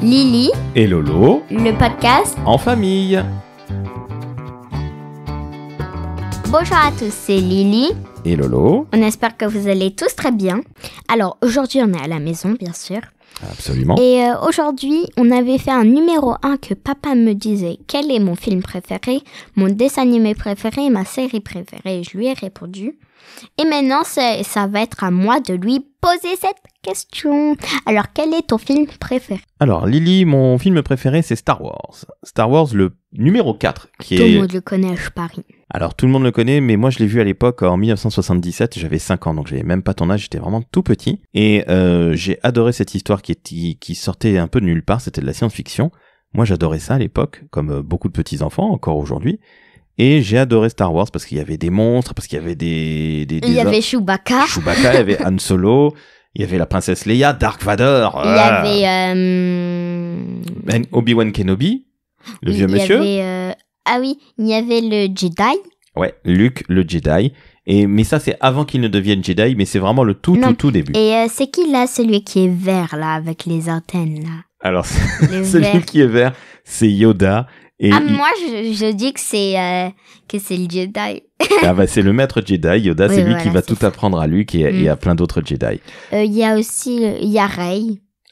Lily et Lolo, le podcast en famille. Bonjour à tous, c'est Lily et Lolo. On espère que vous allez tous très bien. Alors aujourd'hui on est à la maison bien sûr. Absolument. Et euh, aujourd'hui, on avait fait un numéro 1 que papa me disait quel est mon film préféré, mon dessin animé préféré ma série préférée. Je lui ai répondu. Et maintenant, ça va être à moi de lui poser cette question. Alors, quel est ton film préféré Alors, Lily, mon film préféré, c'est Star Wars. Star Wars, le numéro 4. Qui est... tout le monde le connaît, je parie. Alors tout le monde le connaît, mais moi je l'ai vu à l'époque en 1977, j'avais 5 ans, donc j'avais même pas ton âge, j'étais vraiment tout petit. Et euh, j'ai adoré cette histoire qui, est, qui sortait un peu de nulle part, c'était de la science-fiction. Moi j'adorais ça à l'époque, comme euh, beaucoup de petits enfants, encore aujourd'hui. Et j'ai adoré Star Wars parce qu'il y avait des monstres, parce qu'il y avait des... il y avait Chewbacca. Chewbacca, il y avait Han Solo. Il y avait la princesse Leia, Dark Vador. Il y avait euh, ben, Obi-Wan Kenobi. Le vieux monsieur euh, Ah oui, il y avait le Jedi. Ouais, Luke le Jedi. Et, mais ça, c'est avant qu'il ne devienne Jedi, mais c'est vraiment le tout, tout, tout début. Et euh, c'est qui là, celui qui est vert là, avec les antennes là Alors, celui qui est vert, c'est Yoda. Et ah, moi, je, dis que c'est euh, le Jedi. ah bah, c'est le maître Jedi, Yoda, c'est lui qui va tout apprendre à Luke et, mm. à plein d'autres Jedi. Il y a aussi, il y a Rey.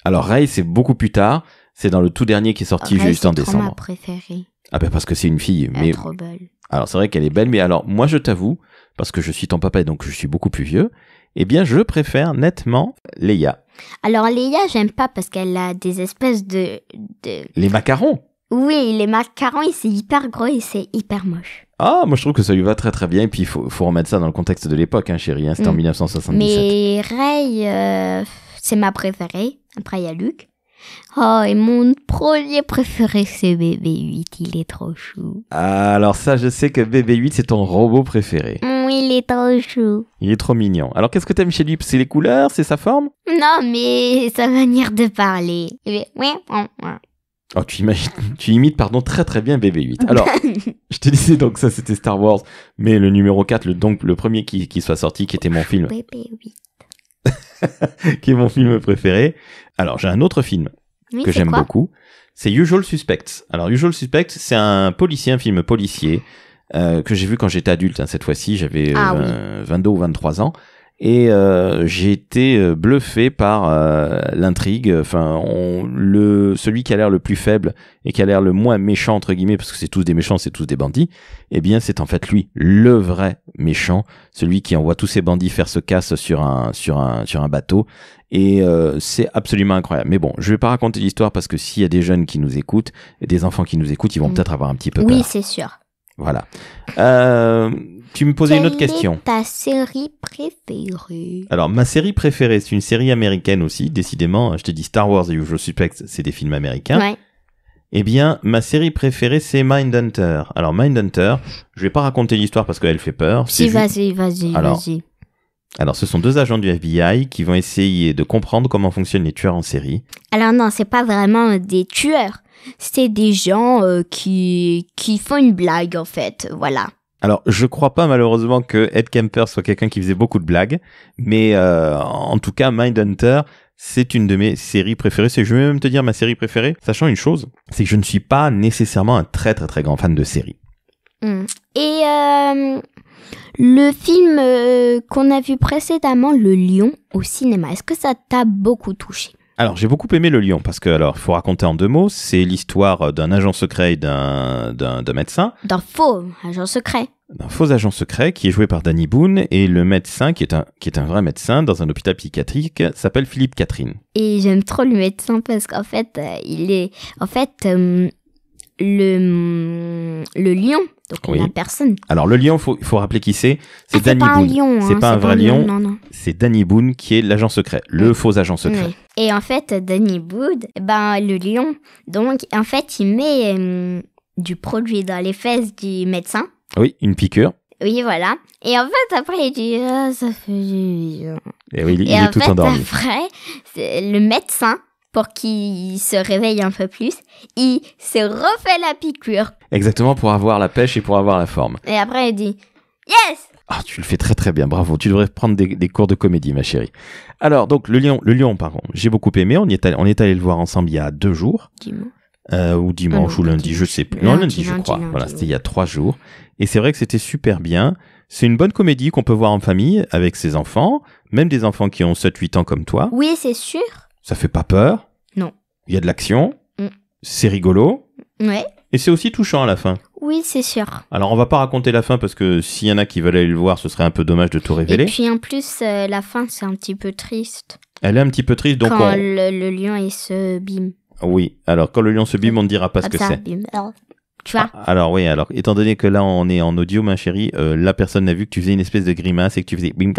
Alors Rey, c'est beaucoup plus tard. C'est dans le tout dernier qui est sorti juste en décembre. C'est ma préférée. Ah ben parce que c'est une fille. Elle mais... est trop belle. Alors c'est vrai qu'elle est belle, mais alors moi je t'avoue, parce que je suis ton papa et donc je suis beaucoup plus vieux, eh bien je préfère nettement Leia. Alors Leia, j'aime pas parce qu'elle a des espèces de... Les macarons oui, les macarons, c'est hyper gros et c'est hyper moche. Ah, moi je trouve que ça lui va très très bien. Et puis il faut, faut, remettre ça dans le contexte de l'époque, hein, chérie. Hein, c'était en 1977. Mm. Mais Ray, euh, c'est ma préférée. Après, il y a Luc. Oh, et mon premier préféré, c'est BB-8. Il est trop chou. Alors ça, je sais que BB-8, c'est ton robot préféré. Mm, il est trop chou. Il est trop mignon. Alors qu'est-ce que t'aimes chez lui C'est les couleurs C'est sa forme Non, mais sa manière de parler. Oh, tu, imagines, tu imites pardon très très bien BB-8. Alors, je te disais donc ça c'était Star Wars, mais le numéro 4, le, donc le premier qui, qui soit sorti, qui était mon film. BB-8. qui est mon film préféré. Alors, j'ai un autre film que j'aime beaucoup. C'est Usual Suspects Alors, Usual Suspects c'est un policier, un film policier euh, que j'ai vu quand j'étais adulte. Hein, cette fois-ci, j'avais 22 ah euh, ou 23 ans et euh, j'ai été euh, bluffé par euh, l'intrigue. Enfin, le celui qui a l'air le plus faible et qui a l'air le moins méchant entre guillemets, parce que c'est tous des méchants, c'est tous des bandits. Eh bien, c'est en fait lui le vrai méchant, celui qui envoie tous ces bandits faire ce casse sur un sur sur un bateau. Et c'est absolument incroyable. Mais bon, je vais pas raconter l'histoire parce que s'il y a des jeunes qui nous écoutent, et des enfants qui nous écoutent, ils vont mm. peut-être avoir un petit peu peur. Oui, c'est sûr. Voilà. Euh, tu me posais une autre question. Est ta série préférée Alors, ma série préférée, c'est une série américaine aussi. Décidément, je t'ai dit Star Wars et Usual Suspects, c'est des films américains. Ouais. Eh bien, ma série préférée, c'est Mindhunter. Alors, Mindhunter, je vais pas raconter l'histoire parce qu'elle fait peur. Si, vas-y, vas-y, vas-y. Alors, ce sont deux agents du FBI qui vont essayer de comprendre comment fonctionnent les tueurs en série. Alors non, c'est pas vraiment des tueurs c'est des gens euh, qui, font une blague en fait, voilà. Alors, je crois pas malheureusement que Ed Kemper soit quelqu'un qui faisait beaucoup de blagues, mais euh, en tout cas, Mindhunter, c'est une de mes séries préférées. je vais même te dire ma série préférée, sachant une chose, c'est que je ne suis pas nécessairement un très très très grand fan de séries. Hmm. Et euh, le film qu'on a vu précédemment, Le Lion, au cinéma, est-ce que ça t'a beaucoup touché alors j'ai beaucoup aimé le lion parce que alors faut raconter en deux mots, c'est l'histoire d'un agent secret et d'un d'un médecin. D'un faux agent secret. D'un faux agent secret qui est joué par Danny Boone et le médecin qui est un qui est un vrai médecin dans un hôpital psychiatrique s'appelle Philippe Catherine. Et j'aime trop le médecin parce qu'en fait euh, il est en fait euh, le le lion donc n'y a personne. Alors le lion, faut, faut rappeler qui c'est. C'est ah, Danny pas hein, c'est pas un vrai lion. C'est Danny Boone qui est l'agent secret, le faux agent secret. Et en fait, Danny Boone, ben le lion, donc en fait, il met euh, du produit dans les fesses du médecin. Oui, une piqûre. Oui, voilà. Et en fait, après, il dit ah, ça fait du Et oui, il, est tout fait, Après, le médecin pour qu'il se réveille un peu plus. Il se refait la piqûre. Exactement, pour avoir la pêche et pour avoir la forme. Et après, il dit Yes ah, tu le fais très très bien, bravo. Tu devrais prendre des, cours de comédie, ma chérie. Alors, donc, le lion, le lion pardon, j'ai beaucoup aimé. On, y est allé, on est allé le voir ensemble il y a deux jours. Dimanche. Euh, ou dimanche ou lundi, je sais plus. Non, lundi, je crois. voilà, c'était il y a trois jours. Et c'est vrai que c'était super bien. C'est une bonne comédie qu'on peut voir en famille avec ses enfants, même des enfants qui ont 7-8 ans comme toi. Oui, c'est sûr. Ça fait pas peur il y a de l'action, mm. c'est rigolo. Et c'est aussi touchant à la fin. Oui, c'est sûr. Alors, on va pas raconter la fin parce que s'il y en a qui veulent aller le voir, ce serait un peu dommage de tout révéler. Et puis en plus, euh, la fin, c'est un petit peu triste. Elle est un petit peu triste, donc Quand le, lion, il se bim. Oui, alors quand le lion se bim, on ne dira pas ce ah, que c'est. tu vois ah, Alors oui, alors étant donné que là on est en audio, ma chérie, euh, la personne n'a vu que tu faisais une espèce de grimace et que tu faisais bim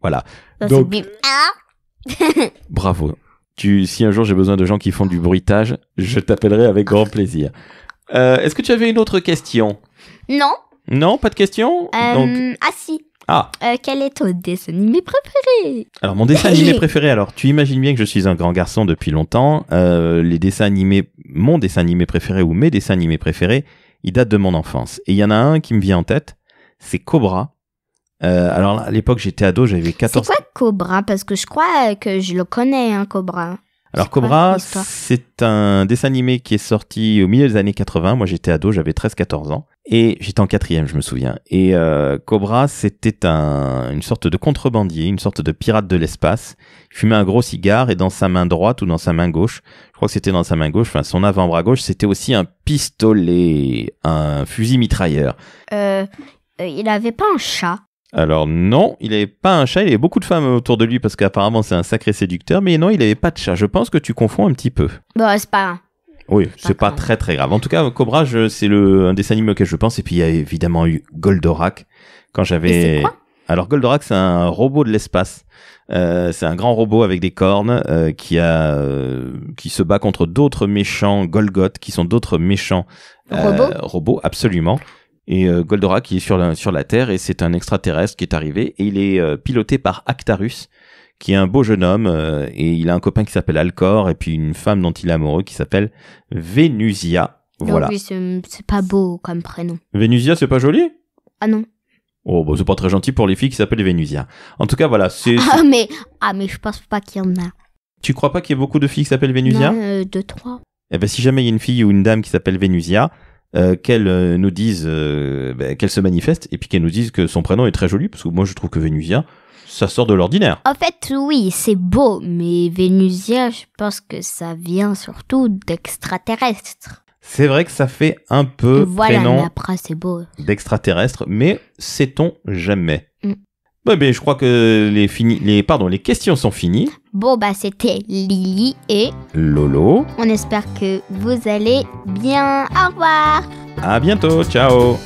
voilà. Donc- ah. Bravo si un jour j'ai besoin de gens qui font du bruitage, je t'appellerai avec grand plaisir. Euh, est-ce que tu avais une autre question Non. Non, pas de question euh, Ah si. Ah. Euh, quel est ton dessin animé préféré Alors mon dessin animé préféré, alors tu imagines bien que je suis un grand garçon depuis longtemps. les dessins animés, mon dessin animé préféré ou mes dessins animés préférés, ils datent de mon enfance. Et il y en a un qui me vient en tête, c'est Cobra euh, alors à l'époque, j'étais ado, j'avais 14 C'est quoi Cobra Parce que je crois que je le connais, hein, Cobra. Alors Cobra, c'est un dessin animé qui est sorti au milieu des années 80. Moi, j'étais ado, j'avais 13-14 ans. Et j'étais en quatrième, je me souviens. Et euh, Cobra, c'était un, une sorte de contrebandier, une sorte de pirate de l'espace. Il fumait un gros cigare et dans sa main droite ou dans sa main gauche, je crois que c'était dans sa main gauche, enfin son avant-bras gauche, c'était aussi un pistolet, un fusil mitrailleur. Euh, il avait pas un chat alors non, il n'avait pas un chat, il avait beaucoup de femmes autour de lui parce qu'apparemment c'est un sacré séducteur, mais non, il n'avait pas de chat. Je pense que tu confonds un petit peu. Bon, c'est pas oui, c'est pas, très très grave. En tout cas, Cobra, c'est un des animaux que je pense. Et puis il y a évidemment eu Goldorak quand j'avais. Alors Goldorak, c'est un robot de l'espace. Euh, c'est un grand robot avec des cornes euh, qui a euh, qui se bat contre d'autres méchants Golgoth, qui sont d'autres méchants robots, absolument. Et euh, qui est sur la, sur la Terre et c'est un extraterrestre qui est arrivé et il est euh, piloté par Actarus qui est un beau jeune homme euh, et il a un copain qui s'appelle Alcor et puis une femme dont il est amoureux qui s'appelle Vénusia. Ah voilà. c'est pas beau comme prénom. Vénusia, c'est pas joli Ah non. Oh, bah, c'est pas très gentil pour les filles qui s'appellent Vénusia. En tout cas, voilà, c'est... Ah mais, ah, mais je pense pas qu'il y en a. Tu crois pas qu'il y ait beaucoup de filles qui s'appellent Vénusia non, euh, Deux, trois. Eh ben, si jamais il y a une fille ou une dame qui s'appelle Vénusia, euh, qu'elle euh, nous dise euh, ben, qu'elle se manifeste et puis qu'elle nous dise que son prénom est très joli parce que moi je trouve que Vénusia, ça sort de l'ordinaire. En fait, oui, c'est beau, mais Vénusia, je pense que ça vient surtout d'extraterrestres. C'est vrai que ça fait un peu voilà, prénom c'est d'extraterrestre, mais sait-on jamais bah, mais je crois que les, fini... les... Pardon, les questions sont finies. Bon, bah, c'était Lily et Lolo. On espère que vous allez bien. Au revoir. À bientôt. Ciao.